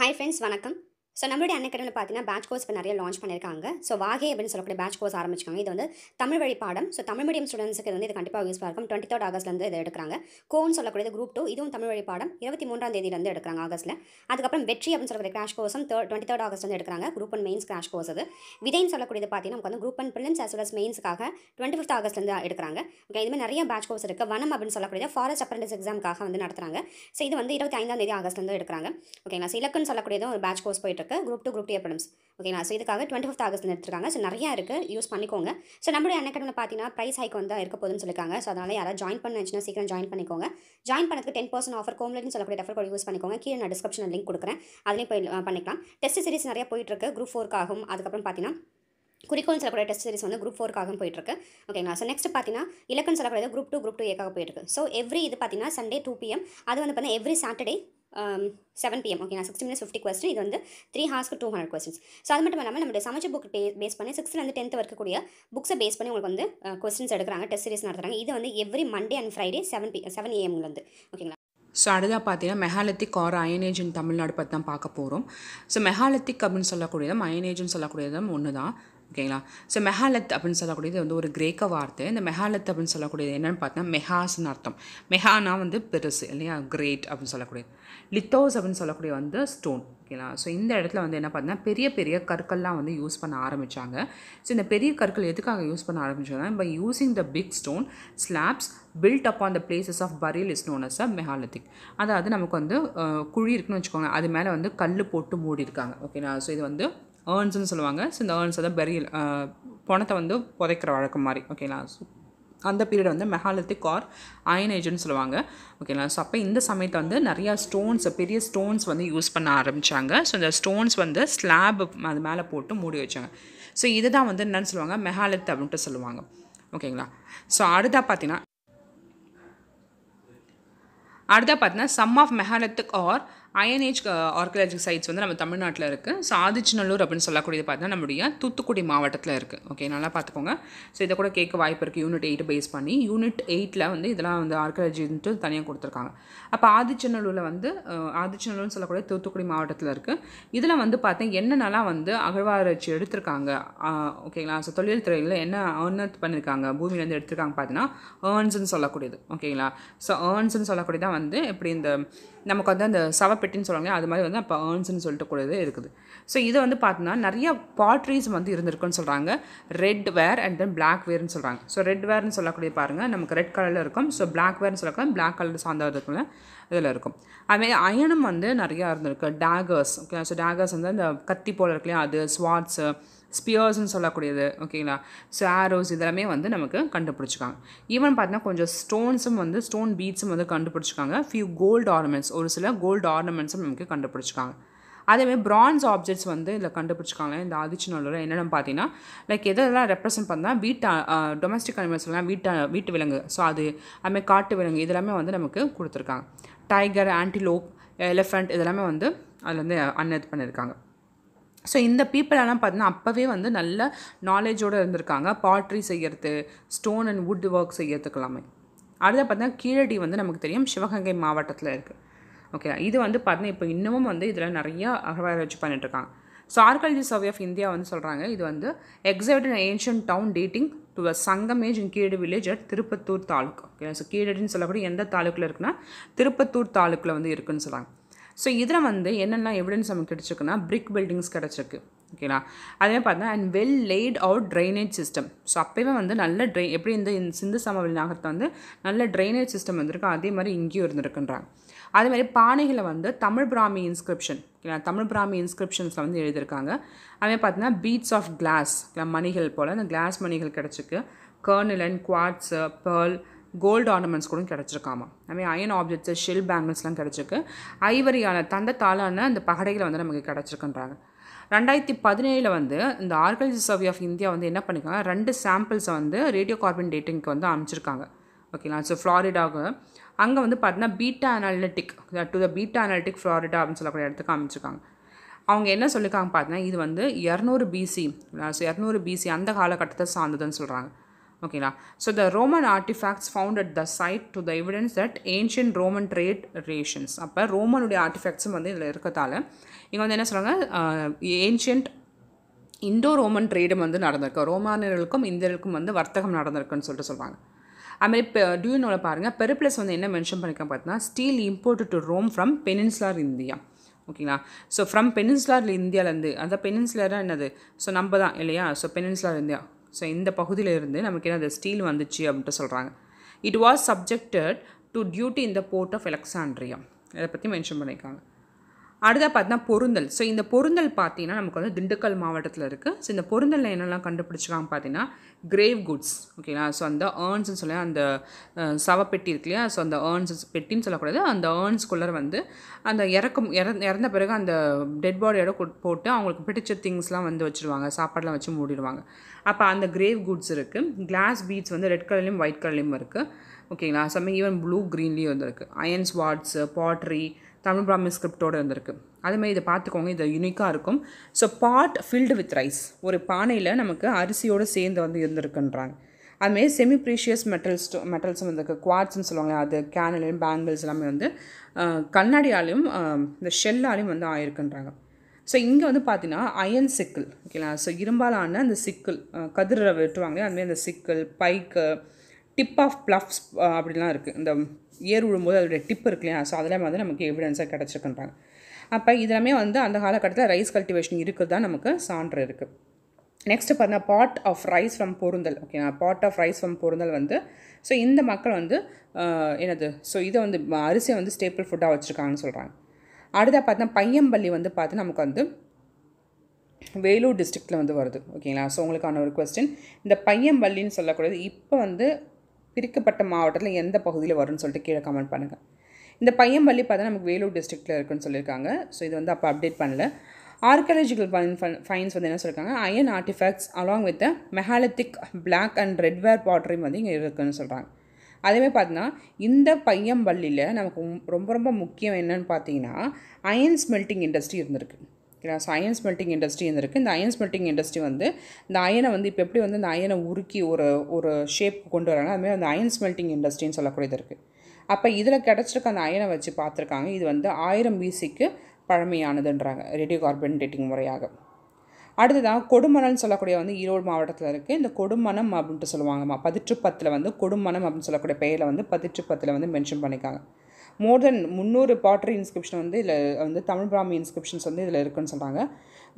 hi friends வணக்கம் so நம்மளுடைய அன்னக்கடையில் பார்த்தீங்கன்னா பேட்ச் கோர்ஸ் இப்போ நிறைய லான்ச் பண்ணியிருக்காங்க ஸோ வாகே அப்படின்னு சொல்லக்கூடிய பேட்ச் கோர்ஸ் ஆரம்பிச்சிருக்காங்க இது வந்து தமிழ் வழி பாடம் ஸோ தமிழ் மீடியம் ஸ்டூடெண்ட்ஸுக்கு இது வந்து இது கண்டிப்பாக யூஸ்ஃபாக இருக்கும் டுவெண்ட்டி தேர்ட் ஆகஸ்ட்லேருந்து இதை எடுக்கிறாங்க கோன் சொல்லக்கூடிய குரூப் டூ இதுவும் தமிழ் வழி பாடம் இருபத்தி மூன்றாம் தேதியிலேருந்து எடுக்கிறாங்க ஆகஸ்ட்ல அதுக்கப்புறம் வெற்றி அப்படின்னு சொல்லக்கூடிய கிராஷ் கோர்ஸும் தேர்ட் டுவெண்ட்டி தேர்ட் ஆகஸ்ட் வந்து எடுக்கிறாங்க group one mains crash course அது விதைன்னு சொல்லக்கூடியது பார்த்தீங்கன்னா நமக்கு வந்து group one prelims as well as மெயின்ஸ்க்காக டுவெண்ட்டி ஃபிஃப்த் ஆகஸ்ட்லேருந்து எடுக்கிறாங்க ஓகே இதுமாதிரி நிறைய பேட்ச் கோர்ஸ் இருக்குது வனம் அப்படின்னு சொல்லக்கூடிய ஃபாரஸ்ட் அப்ரண்டிஸ் எக்ஸாம்க்காக வந்து நடத்துகிறாங்க ஸோ இது வந்து இருபத்தி ஐந்தாம் தேதி ஆகஸ்ட்லேருந்து எடுக்கிறாங்க ஓகேங்களா சிலக்குன்னு இலக்குன்னு சொல்லக்கூடியதும் ஒரு பேட்ச் கோர்ஸ் போயிட்டு இருக்க குரூப் டூ குரூப் டூ எப்படம்ஸ் ஓகேங்களா ஸோ இதுக்காக டுவெண்ட்டி ஃபிஃப்த் ஆகஸ்ட் எடுத்துருக்காங்க ஸோ நிறையா இருக்குது யூஸ் பண்ணிக்கோங்க ஸோ நம்மளுடைய அன்அகாடமியில் பார்த்தீங்கன்னா ப்ரைஸ் ஹைக் வந்து இருக்க போதுன்னு சொல்லியிருக்காங்க ஸோ அதனால் யாராவது ஜாயின் பண்ணுச்சுன்னா சீக்கிரம் ஜாயின் பண்ணிக்கோங்க ஜாயின் பண்ணுறதுக்கு டென் பர்சன்ட் ஆஃபர் கோம்லெட்னு சொல்லக்கூடிய ரெஃபர் கோட் யூஸ் பண்ணிக்கோங்க கீழே நான் டிஸ்கிரிப்ஷனில் லிங்க் கொடுக்குறேன் அதுலேயும் போய் பண்ணிக்கலாம் டெஸ்ட் சீரிஸ் நிறையா போயிட்டுருக்கு குரூப் ஆகும் அதுக்கப்புறம் பார்த்தீங்கன்னா குறிக்கோள் சொல்லக்கூடிய டெஸ்ட் சீரிஸ் வந்து குரூப் ஃபோர்க்காக போயிட்டுருக்கு ஓகேங்களா ஸோ நெக்ஸ்ட் பார்த்தீங்கன்னா இலக்கன் சொல்லக்கூடிய குரூப் டூ குரூப் டூ ஏக்காக போயிருக்கு ஸோ எவ்ரி இது பார்த்தீங்கன்னா சண்டே டூ பிஎம் அது வந்து பார்த்தீங்கன்னா every Saturday seven PM okay நான் சிக்ஸ்டி மினிட்ஸ் ஃபிஃப்டி கொஸ்டின் இது வந்து த்ரீ ஹார்ஸ்க்கு டூ ஹண்ட்ரட் கொஸ்டின்ஸ் ஸோ அது மட்டும் இல்லாமல் நம்மளுடைய சமைச்ச புக் பே பேஸ் பண்ணி சிக்ஸ்த்லேருந்து டென்த் வரக்கூடிய புக்ஸை பேஸ் பண்ணி உங்களுக்கு வந்து கொஸ்டின்ஸ் எடுக்கிறாங்க டெஸ்ட் சீரிஸ் நடத்துகிறாங்க இது வந்து every Monday and Friday seven P seven ஏஎம்லேருந்து ஓகேங்களா ஸோ அடுத்ததாக பார்த்தீங்கன்னா மெஹாலத்திக் கார் அயன் தமிழ்நாடு பற்றி தான் பார்க்க போகிறோம் ஸோ மெஹாலத்திக் அப்படின்னு சொல்லக்கூடியதும் அயன் சொல்லக்கூடியதும் ஒன்று தான் ஓகேங்களா ஸோ மெஹாலத் அப்படின்னு சொல்லக்கூடியது வந்து ஒரு கிரேக்க வார்த்தை இந்த மெஹாலத் அப்படின்னு சொல்லக்கூடியது என்னென்னு பார்த்தா மெஹாஸ்னு அர்த்தம் மெஹானா வந்து பெருசு இல்லையா கிரேட் அப்படின்னு சொல்லக்கூடியது லித்தோஸ் அப்படின்னு சொல்லக்கூடிய வந்து ஸ்டோன் ஓகேங்களா ஸோ இந்த இடத்துல வந்து என்ன பார்த்தீங்கன்னா பெரிய பெரிய கற்கள்லாம் வந்து யூஸ் பண்ண ஆரம்பித்தாங்க ஸோ இந்த பெரிய கற்கள் எதுக்காக யூஸ் பண்ண ஆரம்பிச்சாங்கன்னா by using the big stone slabs build up on the places of burial is known as a megalithic அதாவது நமக்கு வந்து குழி இருக்குன்னு வச்சுக்கோங்க அது மேலே வந்து கல் போட்டு மூடி இருக்காங்க ஓகேங்களா ஸோ இது வந்து ஏர்ன்ஸ்னு சொல்லுவாங்க ஸோ இந்த ஏர்ன்ஸ் தான் பெரிய பணத்தை வந்து புதைக்கிற வழக்கம் மாதிரி ஓகேங்களா அந்த பீரியட் வந்து மெஹாலித்திக் ஆர் அயன் ஏஜ்னு சொல்லுவாங்க ஓகேங்களா ஸோ அப்போ இந்த சமயத்தை வந்து நிறையா ஸ்டோன்ஸ் பெரிய ஸ்டோன்ஸ் வந்து யூஸ் பண்ண ஆரம்பித்தாங்க ஸோ இந்த ஸ்டோன்ஸ் வந்து ஸ்லாப் அது மேலே போட்டு மூடி வச்சாங்க ஸோ இதுதான் வந்து என்னென்னு சொல்லுவாங்க மெஹாலித் அப்படின்ட்டு சொல்லுவாங்க ஓகேங்களா ஸோ அடுத்தா பார்த்தீங்கன்னா அடுத்தா பார்த்தீங்கன்னா some of megalithic or iron age sites வந்து நம்ம தமிழ்நாட்டில் இருக்குது ஸோ ஆதிச்சநல்லூர் அப்படின்னு சொல்லக்கூடியது பார்த்தீங்கன்னா நம்முடைய தூத்துக்குடி மாவட்டத்தில் இருக்குது ஓகே நல்லா பார்த்துக்கோங்க ஸோ இதை கூட கேட்க வாய்ப்பு இருக்குது யூனிட் எயிட் பேஸ் பண்ணி யூனிட் எயிட்டில் வந்து இதெல்லாம் வந்து ஆர்கியாலஜின்ட்டு தனியாக கொடுத்துருக்காங்க அப்போ ஆதிச்சநல்லூரில் வந்து ஆதிச்சநல்லூர்னு சொல்லக்கூடிய தூத்துக்குடி மாவட்டத்தில் இருக்குது இதில் வந்து பார்த்தீங்கன்னா என்னென்னலாம் வந்து அகழ்வாராய்ச்சி எடுத்திருக்காங்க ஓகேங்களா ஸோ தொழில் துறையில் என்ன ஏர்னர்த் பண்ணியிருக்காங்க பூமியிலேருந்து எடுத்திருக்காங்க பார்த்தீங்கன்னா ஏர்ன்ஸ்ன்னு சொல்லக்கூடியது ஓகேங்களா ஸோ ஏர்ன்ஸ்ன்னு சொல்லக்கூடியதான் வந்து இப்படி இந்த நமக்கு வந்து அந்த சவ பெட்டின்னு சொல்லுவாங்க அது மாதிரி வந்து அப்போ ஏர்ன்ஸ்னு சொல்லிட்டு கூடவே இருக்குது ஸோ இதை வந்து பார்த்தோன்னா நிறைய பாட்ரிஸ் வந்து இருந்திருக்குன்னு சொல்கிறாங்க red ware and then black வேர்னு சொல்கிறாங்க ஸோ ரெட் வேர்னு சொல்லக்கூடிய பாருங்கள் நமக்கு ரெட் கலரில் இருக்கும் ஸோ பிளாக் வேர்னு சொல்லக்கூடாது பிளாக் கலர் சார்ந்தது இதில் இருக்கும் அதுமாரி அயனம் வந்து நிறையா இருந்திருக்கு டேகர்ஸ் ஓகே ஸோ டேகர்ஸ் வந்து அந்த கத்தி போல் இருக்குல்லையா அது ஸ்வாட்ஸு ஸ்பியர்ஸ்ன்னு சொல்லக்கூடியது ஓகேங்களா ஸோ ஆரோஸ் இதெல்லாமே வந்து நமக்கு கண்டுபிடிச்சிக்காங்க ஈவன் பார்த்தீங்கன்னா கொஞ்சம் ஸ்டோன்ஸும் வந்து ஸ்டோன் பீட்ஸும் வந்து கண்டுபிடிச்சிக்காங்க ஃபியூ கோல்டு ஆர்னமெண்ட்ஸ் ஒரு சில கோல்டு ஆர்னமெண்ட்ஸும் நமக்கு கண்டுபிடிச்சிக்காங்க அதேமாதிரி பிரான்ஸ் ஆப்ஜெக்ட்ஸ் வந்து இதில் கண்டுபிடிச்சிக்காங்க இந்த நல்லூரில் என்னென்னு பார்த்தீங்கன்னா லைக் எதெல்லாம் ரெப்ரசென்ட் பண்ணால் வீட்டு டொமஸ்டிக் அனிமல்ஸ்லாம் வீட்டை வீட்டு விலங்கு ஸோ அது அதுமாதிரி காட்டு விலங்கு இதெல்லாமே வந்து நமக்கு கொடுத்துருக்காங்க டைகர் ஆன்டிலோப் எலிஃபண்ட் இதெல்லாமே வந்து அதில் வந்து அன்எர்த் பண்ணியிருக்காங்க ஸோ இந்த பீப்புளெல்லாம் பார்த்தீங்கன்னா அப்போவே வந்து நல்ல நாலேஜோடு இருந்திருக்காங்க பாட்ரி செய்கிறது ஸ்டோன் அண்ட் வுட் ஒர்க் செய்கிறதுக்கு எல்லாமே அடுத்த பார்த்தீங்கன்னா கீழடி வந்து நமக்கு தெரியும் சிவகங்கை மாவட்டத்தில் இருக்குது ஓகே இது வந்து பார்த்தீங்கன்னா இப்போ இன்னமும் வந்து இதில் நிறையா பண்ணிட்டு பண்ணிட்டுருக்காங்க so archaeology survey of India வந்து சொல்கிறாங்க இது வந்து excite in ancient town dating to a Sangam age in Keezhadi village at Tiruppattur taluk okay so கீழடின்னு சொல்லக்கூடிய எந்த தாலுக்கில் இருக்குன்னா திருப்பத்தூர் தாலுக்கில் வந்து இருக்குதுன்னு சொல்கிறாங்க ஸோ இதில் வந்து என்னென்ன எவிடன்ஸ் நமக்கு கிடச்சிருக்குன்னா பிரிக் பில்டிங்ஸ் கிடச்சிருக்கு ஓகேங்களா அதே பார்த்தா and well laid out drainage system so அப்போயுமே வந்து நல்ல ட்ரை எப்படி இந்த சிந்து சமவெளி நகரத்தை வந்து நல்ல ட்ரைனேஜ் சிஸ்டம் வந்திருக்கு அதே மாதிரி இங்கேயும் இருந்திருக்குன்றாங்க அதே மாதிரி பானைகளை வந்து தமிழ் பிராமி இன்ஸ்கிரிப்ஷன் ஓகேங்களா தமிழ் பிராமி இன்ஸ்கிரிப்ஷன்ஸில் வந்து எழுதியிருக்காங்க அதே பார்த்தீங்கன்னா பீட்ஸ் ஆஃப் கிளாஸ் மணிகள் போல் அந்த கிளாஸ் மணிகள் கிடச்சிருக்கு carnelian and quartz pearl gold ornaments கூட கிடச்சிருக்காமா அதுமாதிரி அயன் ஆப்ஜெக்ட்ஸு ஷெல் பேங்கிள்ஸ்லாம் கிடச்சிருக்கு ஐவரியான தந்தத்தாளான அந்த பகடைகளை வந்து நமக்கு கிடச்சிருக்குன்றாங்க ரெண்டாயிரத்தி பதினேழில் வந்து இந்த ஆர்கலஜி சர்வே ஆஃப் இந்தியா வந்து என்ன பண்ணிக்காங்க ரெண்டு சாம்பிள்ஸை வந்து ரேடியோ கார்பன் டேட்டிங்க்கு வந்து அனுப்பிச்சிருக்காங்க ஓகேங்களா ஸோ ஃப்ளாரிடாவுக்கு அங்கே வந்து பார்த்தீங்கன்னா Beta Analytic to the Beta Analytic Florida அப்படின்னு சொல்லக்கூடிய இடத்துக்கு அமைச்சிருக்காங்க அவங்க என்ன சொல்லியிருக்காங்க பார்த்தீங்கன்னா இது வந்து இரநூறு பிசி ஸோ இரநூறு பிசி அந்த காலகட்டத்தை சார்ந்ததுன்னு சொல்கிறாங்க ஓகேங்களா so the Roman artefacts found at the site to the evidence that ancient Roman trade relations அப்போ ரோமனுடைய ஆர்டிஃபேக்ட்ஸும் வந்து இதில் இருக்கத்தால் இங்கே வந்து என்ன சொல்கிறாங்க ஏன்ஷியன்ட் இந்தோ ரோமன் ட்ரேடும் வந்து நடந்திருக்கு ரோமானியர்களுக்கும் இந்தியர்களுக்கும் வந்து வர்த்தகம் நடந்திருக்குன்னு சொல்லிட்டு சொல்கிறாங்க அதுமாதிரி இப்போ டியூனோவில் பாருங்கள் பெருப்ளஸ் வந்து என்ன மென்ஷன் பண்ணியிருக்கேன் பார்த்தீங்கன்னா steel import to Rome from peninsular India ஓகேங்களா ஸோ ஃப்ரம் பெனின்சுலார் இந்தியாவிலேருந்து அந்த பெனின்சுலராக என்னது ஸோ நம்ம தான் இல்லையா ஸோ பெனின்ஸ்லார் இந்தியா ஸோ இந்த பகுதியிலிருந்து நமக்கு என்ன அந்த ஸ்டீல் வந்துச்சு அப்படின்ட்டு சொல்கிறாங்க it was subjected to duty the port of Alexandria இதை பற்றி மென்ஷன் பண்ணியிருக்காங்க அடுத்த பார்த்தீங்கன்னா பொருந்தல் ஸோ இந்த பொருந்தல் பார்த்தீங்கன்னா நமக்கு வந்து திண்டுக்கல் மாவட்டத்தில் இருக்குது ஸோ இந்த பொருந்தலில் என்னெல்லாம் கண்டுபிடிச்சிருக்காங்க பார்த்தீங்கன்னா கிரேவ் குட்ஸ் ஓகேங்களா ஸோ அந்த ஏர்ன்ஸ்னு சொல்லி அந்த சவப்பெட்டி இருக்கு இல்லையா ஸோ அந்த ஏர்ன்ஸ் பெட்டின்னு சொல்லக்கூடாது அந்த ஏர்ன்ஸ்குள்ளே வந்து அந்த இறக்கும் இறந்த பிறகு அந்த டெட் பாடியோட போட்டு அவங்களுக்கு பிடிச்ச திங்ஸ்லாம் வந்து வச்சுருவாங்க சாப்பாடெலாம் வச்சு மூடிடுவாங்க அப்போ அந்த கிரேவ் குட்ஸ் இருக்குது கிளாஸ் பீட்ஸ் வந்து ரெட் கலர்லேயும் ஒயிட் கலர்லேயும் இருக்குது ஓகேங்களா சம்மிங் ஈவன் ப்ளூ க்ரீன்லேயும் வந்து இருக்குது வாட்ஸு பாட்ரி தமிழ் பிராமி ஸ்கிரிப்டோடு இருந்திருக்கு அதுமாதிரி இதை பார்த்துக்கோங்க இது யூனிக்காக இருக்கும் so pot filled with rice ஒரு பானையில் நமக்கு அரிசியோடு சேர்ந்து வந்து இருந்திருக்குன்றாங்க அதுமாரி செமி ப்ரீஷியஸ் மெட்டல்ஸ் மெட்டல்ஸும் வந்துருக்கு குவார்ட்ஸ்னு சொல்லுவாங்க அது கேனலையும் பேங்கிள்ஸ் எல்லாமே வந்து கண்ணாடியாலையும் இந்த ஷெல்லாலையும் வந்து ஆயிருக்குன்றாங்க ஸோ இங்கே வந்து பார்த்தீங்கன்னா அயன் சிக்கிள் ஓகேங்களா ஸோ இரும்பாலான அந்த சிக்கல் கதிரை வெட்டுவாங்க அதுமாரி அந்த சிக்கல் பைக்கு டிப் ஆஃப் ப்ளஃப்ஸ் அப்படிலாம் இருக்குது இந்த ஏர் விழும்போது அதோடய டிப் இருக்கு இல்லையா ஸோ அதெல்லாம் வந்து நமக்கு எவிடன்ஸாக கிடச்சிருக்குன்றாங்க அப்போ இதெல்லாமே வந்து அந்த காலகட்டத்தில் ரைஸ் கல்டிவேஷன் தான் நமக்கு சான்று இருக்குது நெக்ஸ்ட்டு பார்த்தா pot of rice from Porunthal ஓகேங்களா pot of rice from Porunthal வந்து ஸோ இந்த மக்கள் வந்து என்னது ஸோ இதை வந்து அரிசியை வந்து ஸ்டேபிள் ஃபுட்டாக வச்சுருக்காங்கன்னு சொல்கிறாங்க அடுத்த பார்த்தா பையம்பள்ளி வந்து பார்த்து நமக்கு வந்து வேலூர் டிஸ்ட்ரிக்டில் வந்து வருது ஓகேங்களா ஸோ உங்களுக்கான ஒரு கொஸ்டின் இந்த பையம்பள்ளின்னு சொல்லக்கூடாது இப்போ வந்து பிரிக்கப்பட்ட மாவட்டத்தில் எந்த பகுதியில் வரும்னு சொல்லிட்டு கீழே கமெண்ட் பண்ணுங்கள் இந்த பையம்பள்ளி பார்த்தா நமக்கு வேலூர் டிஸ்ட்ரிக்டில் இருக்குன்னு சொல்லியிருக்காங்க ஸோ இது வந்து அப்போ அப்டேட் பண்ணல ஆர்கியாலஜிக்கல் ஃபைன்ஸ் வந்து என்ன சொல்லியிருக்காங்க iron artefacts along with megalithic black and red ware pottery வந்து இங்கே இருக்குதுன்னு சொல்கிறாங்க அதேமாதிரி பார்த்தீங்கன்னா இந்த பையம்பள்ளியில் நமக்கு ரொம்ப ரொம்ப முக்கியம் என்னன்னு பார்த்தீங்கன்னா அயன் ஸ்மெல்ட்டிங் இண்டஸ்ட்ரி இருந்திருக்கு ஓகேங்களா ஸோ அயன் ஸ்மெல்ட்டிங் இண்டஸ்ட்ரி இருக்குது இந்த அயன் ஸ்மெல்ட்டிங் இண்டஸ்ட்ரி வந்து இந்த அயனை வந்து இப்போ எப்படி வந்து இந்த அயனை உருக்கி ஒரு ஒரு ஷேப் கொண்டு வராங்க அதுமாதிரி அந்த அயன் ஸ்மெல்ட்டிங் இண்டஸ்ட்ரின்னு சொல்லக்கூடியது இருக்குது அப்போ இதில் கிடச்சிருக்க அந்த அயனை வச்சு பார்த்துருக்காங்க இது வந்து ஆயிரம் பிசிக்கு பழமையானதுன்றாங்க ரேடியோ கார்பன் டேட்டிங் முறையாக அடுத்ததான் கொடுமணம்னு சொல்லக்கூடிய வந்து ஈரோடு மாவட்டத்தில் இருக்குது இந்த கொடுமணம் அப்படின்ட்டு சொல்லுவாங்கம்மா பதிற்றுப்பத்தில் வந்து கொடுமணம் அப்படின்னு சொல்லக்கூடிய பெயரில் வந்து பதிற்றுப்பத்தில் வந்து மென்ஷன் பண்ணிக்காங்க மோர் தென் முந்நூறு பாட்ரி இன்ஸ்கிரிப்ஷன் வந்து இதில் வந்து தமிழ் பிராமி இன்ஸ்கிரிப்ஷன்ஸ் வந்து இதில் இருக்குன்னு சொல்கிறாங்க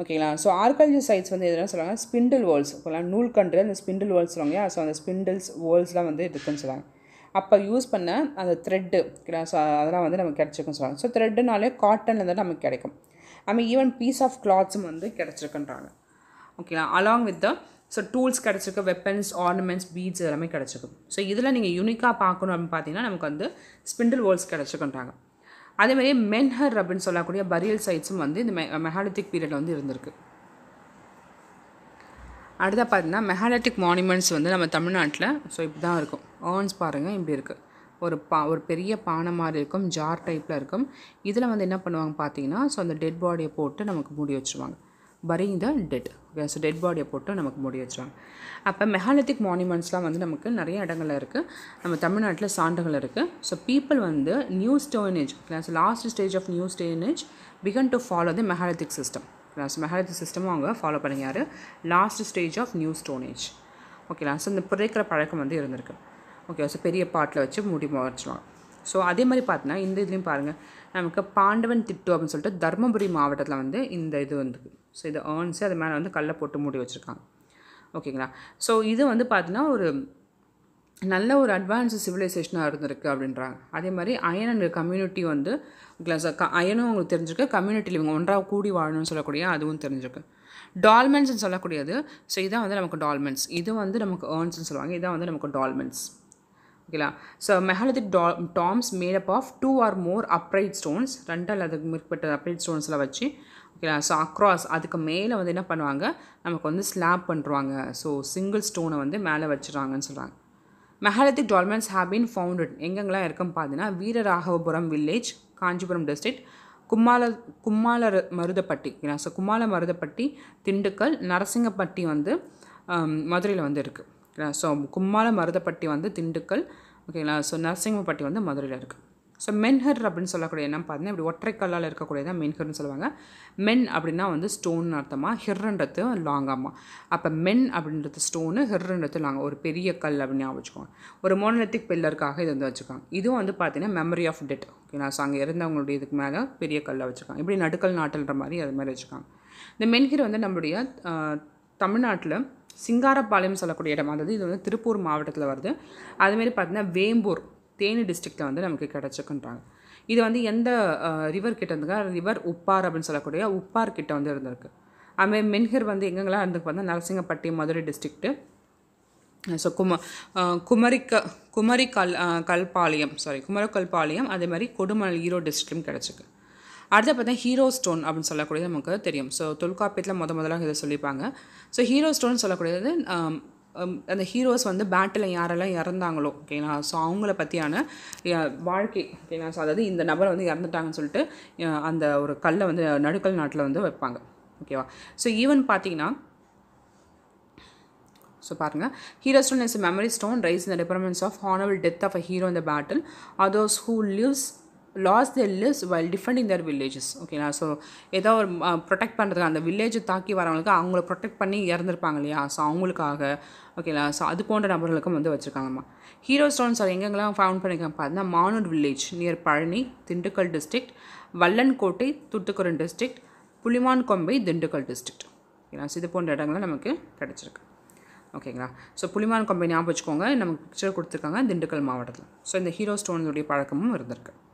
ஓகேங்களா ஸோ ஆர்காலஜி சைட்ஸ் வந்து எதுனா சொல்கிறாங்க ஸ்பிண்டில் வேர்ல்ஸ் ஓகேங்களா நூல் கன்று அந்த ஸ்பிண்டில் வேர்ல்ஸ் சொல்லுவாங்க ஸோ அந்த ஸ்பிண்டில்ஸ் வேர்ல்ஸ்லாம் வந்து இருக்குன்னு சொல்கிறாங்க அப்போ யூஸ் பண்ண அந்த த்ரெட்டு ஓகேங்களா ஸோ அதெல்லாம் வந்து நமக்கு கிடச்சிருக்குன்னு சொல்கிறாங்க ஸோ த்ரெட்டுனாலே காட்டன் வந்து நமக்கு கிடைக்கும் ஆமாம் ஈவன் பீஸ் ஆஃப் கிளாத்ஸும் வந்து கிடச்சிருக்குன்றாங்க ஓகேங்களா along with the so tools கிடச்சிருக்கு வெப்பன்ஸ் ஆர்னமெண்ட்ஸ் பீட்ஸ் எல்லாமே கிடச்சிக்கும் ஸோ இதில் நீங்கள் யூனிக்காக பார்க்கணும் அப்படின்னு பார்த்தீங்கன்னா நமக்கு வந்து ஸ்பிண்டில் வேர்ல்ஸ் கிடச்சிக்கின்றாங்க அதேமாதிரி மென்ஹர் அப்படின்னு சொல்லக்கூடிய பரியல் சைட்ஸும் வந்து இந்த மெ மெஹாலித்திக் பீரியடில் வந்து இருந்திருக்கு அடுத்த பார்த்தீங்கன்னா மெஹாலிட்டிக் மானுமெண்ட்ஸ் வந்து நம்ம தமிழ்நாட்டில் ஸோ இப்படி தான் இருக்கும் ஏர்ன்ஸ் பாருங்கள் இப்படி இருக்குது ஒரு பா ஒரு பெரிய பானை மாதிரி இருக்கும் ஜார் டைப்பில் இருக்கும் இதில் வந்து என்ன பண்ணுவாங்க பார்த்தீங்கன்னா ஸோ அந்த டெட் பாடியை போட்டு நமக்கு மூடி வச்சுருவாங்க burying the dead okay so dead பாடியை போட்டு நமக்கு முடி வச்சுருவாங்க அப்போ மெகாலித்திக் மானுமெண்ட்ஸ்லாம் வந்து நமக்கு நிறைய இடங்கள் இருக்குது நம்ம தமிழ்நாட்டில் சான்றுகள் இருக்குது ஸோ பீப்புள் வந்து new stone age so last stage of new stone age began to follow the megalithic system so megalithic சிஸ்டமும் அவங்க ஃபாலோ பண்ணுங்க யார் last stage of new stone age ஓகேங்களா ஸோ இந்த புதைக்கிற பழக்கம் வந்து இருந்திருக்கு ஓகே ஸோ பெரிய பாட்டில் வச்சு முடி முடிச்சுவாங்க ஸோ அதே மாதிரி பார்த்தினா இந்த இதுலேயும் பாருங்கள் நமக்கு பாண்டவன் திட்டு அப்படின்னு சொல்லிட்டு தருமபுரி மாவட்டத்தில் வந்து இந்த இது வந்து ஸோ இது ஏர்ன்ஸு அது மேலே வந்து கல்லை போட்டு மூடி வச்சுருக்காங்க ஓகேங்களா ஸோ இது வந்து பார்த்தீங்கன்னா ஒரு நல்ல ஒரு அட்வான்ஸ்டு சிவிலைசேஷனாக இருந்திருக்கு அப்படின்றாங்க அதே மாதிரி அயன் அண்ட் கம்யூனிட்டி வந்து க அயனும் அவங்களுக்கு தெரிஞ்சிருக்கு கம்யூனிட்டியில் இவங்க ஒன்றாக கூடி வாழணும்னு சொல்லக்கூடிய அதுவும் தெரிஞ்சிருக்கு டால்மெண்ட்ஸ்னு சொல்லக்கூடியது ஸோ இதான் வந்து நமக்கு டால்மெண்ட்ஸ் இது வந்து நமக்கு ஏர்ன்ஸ்னு சொல்லுவாங்க இதான் வந்து நமக்கு டால்மெண்ட்ஸ் ஓகேங்களா ஸோ மெஹாலதி டா dolmens made up of two or more upright stones ரெண்டு அல்லது மேற்பட்ட அப்ரைட் ஸ்டோன்ஸில் வச்சு ஓகேங்களா ஸோ அக்ராஸ் அதுக்கு மேலே வந்து என்ன பண்ணுவாங்க நமக்கு வந்து ஸ்லாப் பண்ணுறாங்க ஸோ சிங்கிள் ஸ்டோனை வந்து மேலே வச்சுறாங்கன்னு சொல்கிறாங்க megalithic dolmens have been founded எங்கெங்கெல்லாம் இருக்குன்னு பார்த்தீங்கன்னா வீரராகவபுரம் வில்லேஜ் காஞ்சிபுரம் டிஸ்ட்ரிக்ட் கும்மால கும்மால மருதப்பட்டி ஓகேங்களா ஸோ கும்மால மருதப்பட்டி திண்டுக்கல் நரசிங்கப்பட்டி வந்து um, மதுரையில் வந்து இருக்குது ஸோ கும்மால மருதப்பட்டி வந்து திண்டுக்கல் ஓகேங்களா ஸோ நரசிங்கப்பட்டி வந்து மதுரையில் இருக்குது ஸோ மென்ஹர் அப்படின்னு சொல்லக்கூடிய என்ன பார்த்தீங்கன்னா இப்படி ஒற்றை கல்லால் தான் மென்ஹர்னு சொல்லுவாங்க மென் அப்படின்னா வந்து ஸ்டோன் அர்த்தமாக ஹிர்ரன்றது லாங்காமா அப்போ மென் அப்படின்றது ஸ்டோனு ஹிர்ரன்றது லாங்கா ஒரு பெரிய கல் அப்படின்னு வச்சுக்கோங்க ஒரு மோனலித்திக் பில்லருக்காக இது வந்து வச்சுக்கோங்க இதுவும் வந்து பார்த்தீங்கன்னா மெமரி ஆஃப் டெட் ஓகேங்களா ஸோ அங்கே இருந்தவங்களுடைய இதுக்கு மேலே பெரிய கல்லை வச்சுருக்காங்க இப்படி நடுக்கல் நாட்டுன்ற மாதிரி அது மாதிரி வச்சுருக்காங்க இந்த மென்ஹிர் வந்து நம்முடைய தமிழ்நாட்டில் சிங்காரப்பாளையம் சொல்லக்கூடிய இடம் அதாவது இது வந்து திருப்பூர் மாவட்டத்தில் வருது அதுமாரி பார்த்தீங்கன்னா வேம்பூர் தேனி டிஸ்ட்ரிக்டில் வந்து நமக்கு கிடச்சிக்குன்றாங்க இது வந்து எந்த ரிவர் கிட்ட இருந்துங்க ரிவர் உப்பார் அப்படின்னு சொல்லக்கூடிய உப்பார் கிட்ட வந்து இருந்திருக்கு அதுமாதிரி மென்ஹர் வந்து எங்கெங்கெல்லாம் இருந்துக்கு பார்த்தா நரசிங்கப்பட்டி மதுரை டிஸ்ட்ரிக்ட்டு ஸோ கும குமரி க குமரி கல் கல்பாளையம் சாரி குமரக்கல்பாளையம் அதே மாதிரி கொடுமல் ஈரோடு டிஸ்ட்ரிக்டும் கிடச்சிக்கு அடுத்து பார்த்தா ஹீரோ ஸ்டோன் அப்படின்னு சொல்லக்கூடியது நமக்கு தெரியும் ஸோ தொல்காப்பியத்தில் முத முதலாக இதை சொல்லியிருப்பாங்க ஸோ ஹீரோ ஸ்டோன் சொல்லக்கூடியது அந்த ஹீரோஸ் வந்து பேட்டில் யாரெல்லாம் இறந்தாங்களோ ஓகேங்களா ஸோ அவங்கள பற்றியான வாழ்க்கை ஓகேங்களா ஸோ அதாவது இந்த நபரை வந்து இறந்துட்டாங்கன்னு சொல்லிட்டு அந்த ஒரு கல்லை வந்து நடுக்கல் நாட்டில் வந்து வைப்பாங்க ஓகேவா ஸோ ஈவன் பார்த்தீங்கன்னா ஸோ பாருங்கள் hero stone is memory stone rise in the departments of honourable death of a hero in the battle those who lives lost the lives while defending their villages ஓகேங்களா ஸோ ஏதோ ஒரு ப்ரொடெக்ட் பண்ணுறதுக்கு அந்த வில்லேஜை தாக்கி வரவங்களுக்கு அவங்கள ப்ரொடெக்ட் பண்ணி இறந்துருப்பாங்க இல்லையா ஸோ அவங்களுக்காக ஓகேங்களா ஸோ அது போன்ற நபர்களுக்கும் வந்து வச்சுருக்காங்கம்மா ஹீரோ ஸ்டோன்ஸ் அது எங்கெங்கெல்லாம் ஃபவுண்ட் பண்ணிக்கலாம் பார்த்தீங்கன்னா Manur village near Palani Dindigul district Vallankottai துத்துக்குரன் district Pulimankombai Dindigul district ஓகேங்களா ஸோ இது போன்ற இடங்கள்லாம் நமக்கு கிடச்சிருக்கு ஓகேங்களா ஸோ புலிமான் கம்பெனி ஞாபகம் வச்சுக்கோங்க நமக்கு பிக்சர் கொடுத்துருக்காங்க திண்டுக்கல் மாவட்டத்தில் ஸோ இந்த ஹீரோ ஸ்டோனுடைய பழக்கமும் இருந்திருக்கு